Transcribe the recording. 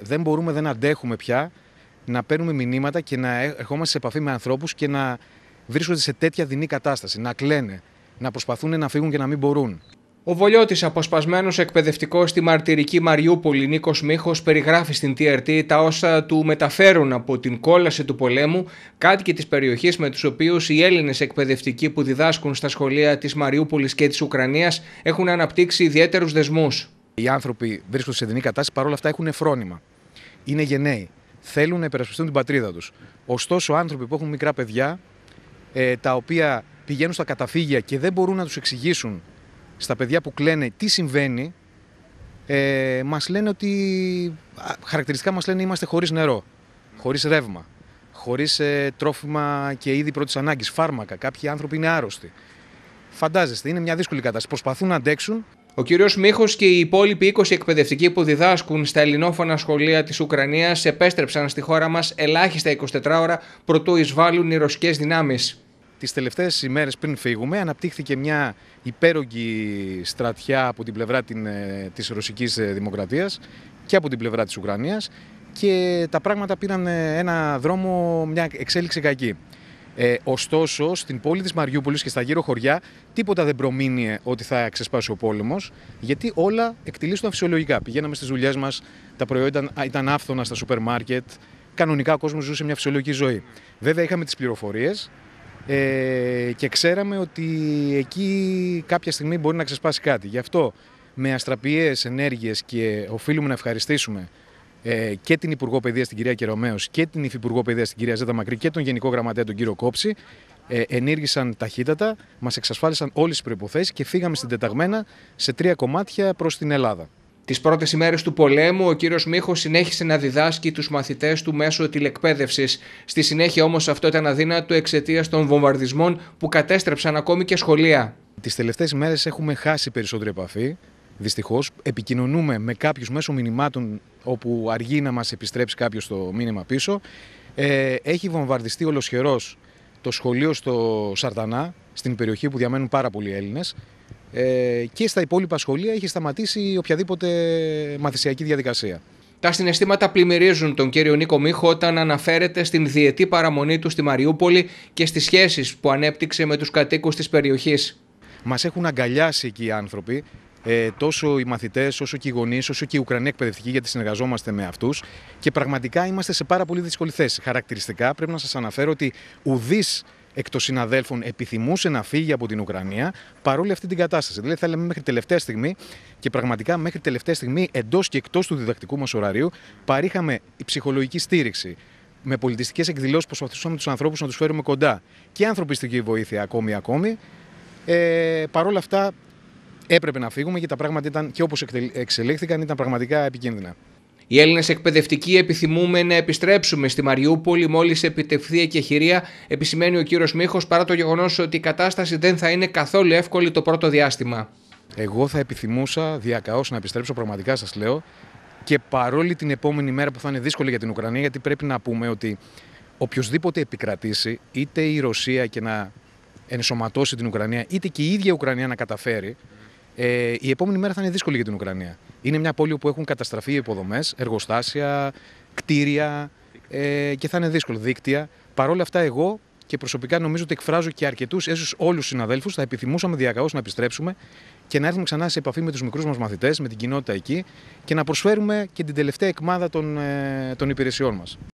δεν μπορούμε, δεν αντέχουμε πια να παίρνουμε μηνύματα και να ε, ερχόμαστε σε επαφή με ανθρώπους και να βρίσκονται σε τέτοια δεινή κατάσταση. Να κλαίνε, να προσπαθούν να φύγουν και να μην μπορούν. Ο Βολιώτης, αποσπασμένος εκπαιδευτικός στη μαρτυρική Μαριούπολη, Νίκος Μίχος, περιγράφει στην TRT τα όσα του μεταφέρουν από την κόλαση του πολέμου κάτοικοι τη περιοχή με του οποίου οι Έλληνες εκπαιδευτικοί που διδάσκουν στα σχολεία της Μαριούπολης και της Ουκρανίας έχουν αναπτύξει ιδιαίτερους δεσμούς. Οι άνθρωποι βρίσκονται σε δινή κατάσταση, παρόλα αυτά έχουν φρόνημα είναι γενναίοι. Θέλουν να υπερασπιστούν την πατρίδα τους. Ωστόσο, άνθρωποι που έχουν μικρά παιδιά, ε, τα οποία πηγαίνουν στα καταφύγια και δεν μπορούν να τους εξηγήσουν στα παιδιά που κλαίνε τι συμβαίνει, ε, μας λένε ότι. χαρακτηριστικά μας λένε είμαστε χωρίς νερό, χωρίς ρεύμα, χωρίς ε, τρόφιμα και είδη πρώτης ανάγκης, φάρμακα. Κάποιοι άνθρωποι είναι άρρωστοι. Φαντάζεστε, είναι μια δύσκολη κατάσταση. Προσπαθούν να αντέξουν. Ο κύριος Μίχος και οι υπόλοιποι 20 εκπαιδευτικοί που διδάσκουν στα ελληνόφωνα σχολεία της Ουκρανίας επέστρεψαν στη χώρα μας ελάχιστα 24 ώρα προτού εισβάλλουν οι ρωσικές δυνάμεις. Τις τελευταίες ημέρες πριν φύγουμε αναπτύχθηκε μια υπέρογγη στρατιά από την πλευρά ε, της ρωσικής ε, δημοκρατίας και από την πλευρά της Ουκρανίας και τα πράγματα πήραν ε, ένα δρόμο, μια εξέλιξη κακή. Ε, ωστόσο, στην πόλη της Μαριούπολης και στα γύρω χωριά τίποτα δεν προμείνει ότι θα ξεσπάσει ο πόλεμος, γιατί όλα εκτελήσουν φυσιολογικά. Πηγαίναμε στις δουλειές μας, τα προϊόντα ήταν άφθονα στα σούπερ μάρκετ, κανονικά ο κόσμος ζούσε μια φυσιολογική ζωή. Βέβαια, είχαμε τις πληροφορίες ε, και ξέραμε ότι εκεί κάποια στιγμή μπορεί να ξεσπάσει κάτι. Γι' αυτό με αστραπιές ενέργειες και οφείλουμε να ευχαριστήσουμε ε, και την Υπουργό Παιδείας στην κυρία Κεραμαίο και την Υφυπουργό Παιδείας στην κυρία Ζέτα Μακρύ και τον Γενικό Γραμματέα τον κύριο Κόψη ε, ενήργησαν ταχύτατα, μας εξασφάλισαν όλες τις προποθέσει και φύγαμε συντεταγμένα σε τρία κομμάτια προς την Ελλάδα. Τις πρώτες ημέρες του πολέμου, ο κύριος Μίχος συνέχισε να διδάσκει τους μαθητές του μέσω τηλεκπαίδευσης. Στη συνέχεια όμως αυτό ήταν αδύνατο εξαιτίας των βομβαρδισμών που κατέστρεψαν ακόμη και σχολεία. Τις τελευταίες μέρε έχουμε χάσει περισσότερη επαφή. Δυστυχώς, επικοινωνούμε με κάποιους μέσω μηνυμάτων όπου αργεί να μας επιστρέψει κάποιος το μήνυμα πίσω. Ε, έχει βομβαρδιστεί ολοσχερός το σχολείο στο Σαρτανά, στην περιοχή που διαμένουν πάρα πολλοί Έλληνες. Ε, και στα υπόλοιπα σχολεία έχει σταματήσει οποιαδήποτε μαθησιακή διαδικασία. Τα συναισθήματα πλημμυρίζουν τον κύριο Νίκο Μίχο όταν αναφέρεται στην διετή παραμονή του στη Μαριούπολη και στις σχέσεις που ανέπτυξε με τους κατοίκους της περιοχής. Μας έχουν αγκαλιάσει εκεί οι άνθρωποι, ε, τόσο οι μαθητές, όσο και οι γονείς, όσο και οι Ουκρανοί εκπαιδευτικοί, γιατί συνεργαζόμαστε με αυτούς. Και πραγματικά είμαστε σε πάρα πολύ δύσκολη θέση. Χαρακτηριστικά πρέπει να σας αναφέρω ότι ουδής εκ των συναδέλφων επιθυμούσε να φύγει από την Ουκρανία παρόλη αυτή την κατάσταση. Δηλαδή, θα θέλαμε μέχρι τελευταία στιγμή και πραγματικά μέχρι τελευταία στιγμή εντός και εκτός του διδακτικού μας ωραρίου παρήχαμε ψυχολογική στήριξη. Με πολιτιστικές εκδηλώσεις προσπαθούσαμε τους ανθρώπους να τους φέρουμε κοντά και ανθρωπιστική βοήθεια ακόμη ακόμη. Ε, Παρ' όλα αυτά, έπρεπε να φύγουμε και τα πράγματα ήταν και όπως εξελίχθηκαν ήταν πραγματικά επικίνδυνα. Οι Έλληνες εκπαιδευτικοί επιθυμούμε να επιστρέψουμε στη Μαριούπολη μόλις επιτευχθεί εκεχηρία, επισημαίνει ο κύριος Μίχος, παρά το γεγονός ότι η κατάσταση δεν θα είναι καθόλου εύκολη το πρώτο διάστημα. Εγώ θα επιθυμούσα διακαώς να επιστρέψω, πραγματικά σας λέω, και παρόλη την επόμενη μέρα που θα είναι δύσκολη για την Ουκρανία, γιατί πρέπει να πούμε ότι οποιοδήποτε επικρατήσει, είτε η Ρωσία και να ενσωματώσει την Ουκρανία, είτε και η ίδια η Ουκρανία να καταφέρει, ε, η επόμενη μέρα θα είναι δύσκολη για την Ουκρανία. Είναι μια πόλη που έχουν καταστραφεί υποδομές, εργοστάσια, κτίρια ε, και θα είναι δύσκολο δίκτυα. Παρ' όλα αυτά, εγώ και προσωπικά νομίζω ότι εκφράζω και αρκετούς, έστω όλους τους συναδέλφους, θα επιθυμούσαμε διακαώς να επιστρέψουμε και να έρθουμε ξανά σε επαφή με τους μικρούς μας μαθητές, με την κοινότητα εκεί και να προσφέρουμε και την τελευταία εκμάδα των, ε, των υπηρεσιών μας.